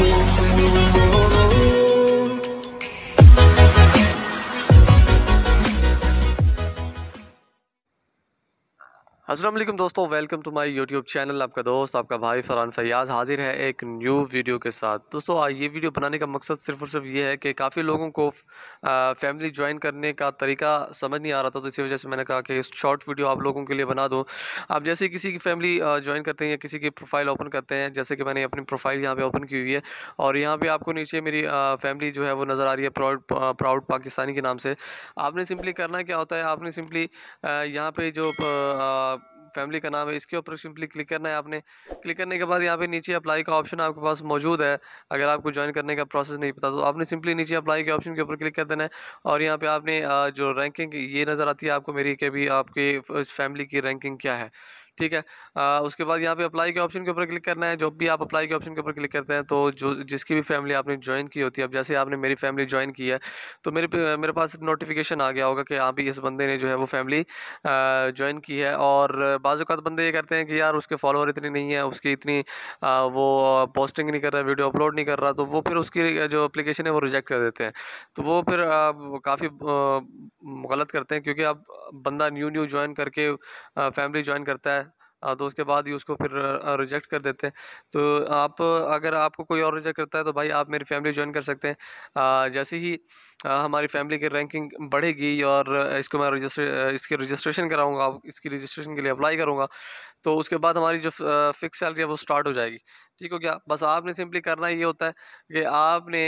Música असलम दोस्तों welcome to my YouTube channel आपका दोस्त आपका भाई फरहान फयाज़ हाजिर है एक न्यू वीडियो के साथ दोस्तों ये वीडियो बनाने का मकसद सिर्फ और सिर्फ ये है कि काफ़ी लोगों को फैमिली ज्वाइन करने का तरीका समझ नहीं आ रहा था तो इसी वजह से मैंने कहा कि शॉर्ट वीडियो आप लोगों के लिए बना दो आप जैसे किसी की फैमिली ज्वाइन करते हैं या किसी की प्रोफाइल ओपन करते हैं जैसे कि मैंने अपनी प्रोफाइल यहाँ पर ओपन की हुई है और यहाँ पर आपको नीचे मेरी फैमिली जो है वो नज़र आ रही है प्राउड प्राउड पाकिस्तानी के नाम से आपने सिंपली करना क्या होता है आपने सिंपली यहाँ पर जो फैमिली का नाम है इसके ऊपर सिंपली क्लिक करना है आपने क्लिक करने के बाद यहाँ पे नीचे अप्लाई का ऑप्शन आपके पास मौजूद है अगर आपको ज्वाइन करने का प्रोसेस नहीं पता तो आपने सिंपली नीचे अप्लाई के ऑप्शन के ऊपर क्लिक कर देना है और यहाँ पे आपने जो रैंकिंग ये नज़र आती है आपको मेरी कि अभी आपके फैमिली की रैंकिंग क्या है ठीक है आ, उसके बाद यहाँ पे अप्लाई के ऑप्शन के ऊपर क्लिक करना है जो भी आप अप्लाई के ऑप्शन के ऊपर क्लिक करते हैं तो जो जिसकी भी फैमिली आपने ज्वाइन की होती है अब जैसे आपने मेरी फैमिली ज्वाइन की है तो मेरे मेरे पास नोटिफिकेशन आ गया होगा कि हाँ भी इस बंदे ने जो है वो फैमिली ज्वाइन की है और बाज़ात बंदे ये करते हैं कि यार उसके फॉलोअर इतनी नहीं है उसकी इतनी वो पोस्टिंग नहीं कर रहा वीडियो अपलोड नहीं कर रहा तो वो फिर उसकी जो अप्लीकेशन है वो रिजेक्ट कर देते हैं तो वो फिर काफ़ी गलत करते हैं क्योंकि आप बंदा न्यू न्यू ज्वाइन करके फैमिली ज्वाइन करता है तो उसके बाद ही उसको फिर रिजेक्ट कर देते हैं तो आप अगर आपको कोई और रिजेक्ट करता है तो भाई आप मेरी फैमिली ज्वाइन कर सकते हैं जैसे ही हमारी फैमिली की रैंकिंग बढ़ेगी और इसको मैं रजिस्ट्रे इसकी रजिस्ट्रेशन कराऊंगा इसकी रजिस्ट्रेशन के लिए अप्लाई करूँगा तो उसके बाद हमारी जो फिक्स सैलरी है वो स्टार्ट हो जाएगी ठीक हो क्या बस आपने सिंपली करना ये होता है कि आपने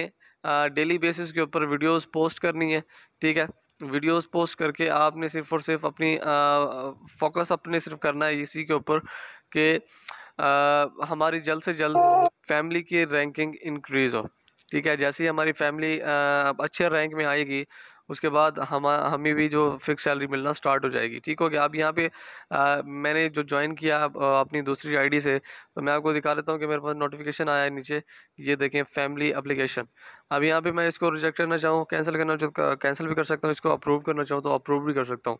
डेली बेसिस के ऊपर वीडियोज़ पोस्ट करनी है ठीक है वीडियोस पोस्ट करके आपने सिर्फ और सिर्फ अपनी फोकस अपने सिर्फ करना है इसी के ऊपर कि हमारी जल्द से जल्द फैमिली की रैंकिंग इंक्रीज़ हो ठीक है जैसे ही हमारी फैमिली अच्छे रैंक में आएगी उसके बाद हम हमें भी जो फिक्स सैलरी मिलना स्टार्ट हो जाएगी ठीक हो गया अब यहाँ पे आ, मैंने जो ज्वाइन किया अपनी दूसरी आईडी से तो मैं आपको दिखा देता हूँ कि मेरे पास नोटिफिकेशन आया है नीचे ये देखें फैमिली अप्लीकेशन अब यहाँ पे मैं इसको रिजेक्ट करना चाहूँ कैंसिल करना चाहूँ कैंसिल तो भी कर सकता हूँ इसको अप्रूव करना चाहूँ तो अप्रूव भी कर सकता हूँ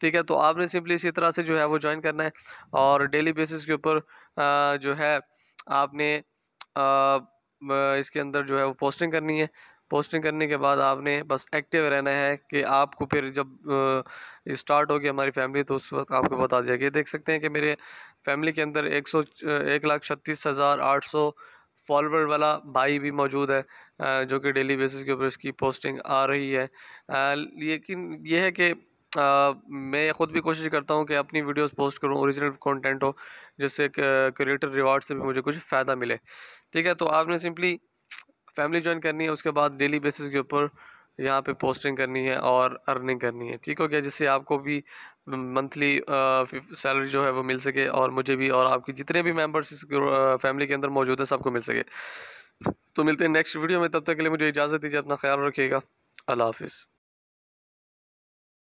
ठीक है तो आपने सिंपली इसी तरह से जो है वो ज्वाइन करना है और डेली बेसिस के ऊपर जो है आपने इसके अंदर जो है वो पोस्टिंग करनी है पोस्टिंग करने के बाद आपने बस एक्टिव रहना है कि आपको फिर जब स्टार्ट होगी हमारी फैमिली तो उस वक्त आपको बता दिया कि देख सकते हैं कि मेरे फैमिली के अंदर एक सौ एक लाख छत्तीस हज़ार आठ सौ फॉलोअर वाला भाई भी मौजूद है जो कि डेली बेसिस के ऊपर इसकी पोस्टिंग आ रही है लेकिन यह है कि आ, मैं ख़ुद भी कोशिश करता हूँ कि अपनी वीडियोस पोस्ट करूँ ओरिजिनल कंटेंट हो जिससे क्रिएटर रिवार्ड से भी मुझे कुछ फ़ायदा मिले ठीक है तो आपने सिंपली फैमिली ज्वाइन करनी है उसके बाद डेली बेसिस के ऊपर यहाँ पे पोस्टिंग करनी है और अर्निंग करनी है ठीक हो गया जिससे आपको भी मंथली सैलरी जो है वो मिल सके और मुझे भी और आपकी जितने भी मेंबर्स इस फैमिली के अंदर मौजूद हैं सबको मिल सके तो मिलते हैं नेक्स्ट वीडियो में तब तक के लिए मुझे इजाज़त दीजिए अपना ख्याल रखिएगा अल्लाह हाफिज़